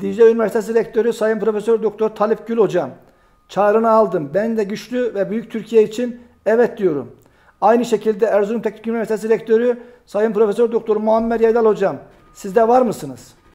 Dicle Üniversitesi Rektörü Sayın Profesör Doktor Talip Gül Hocam, çağrını aldım. Ben de güçlü ve büyük Türkiye için evet diyorum. Aynı şekilde Erzurum Teknik Üniversitesi Rektörü Sayın Profesör Doktor Muammer Yeydal Hocam, sizde var mısınız?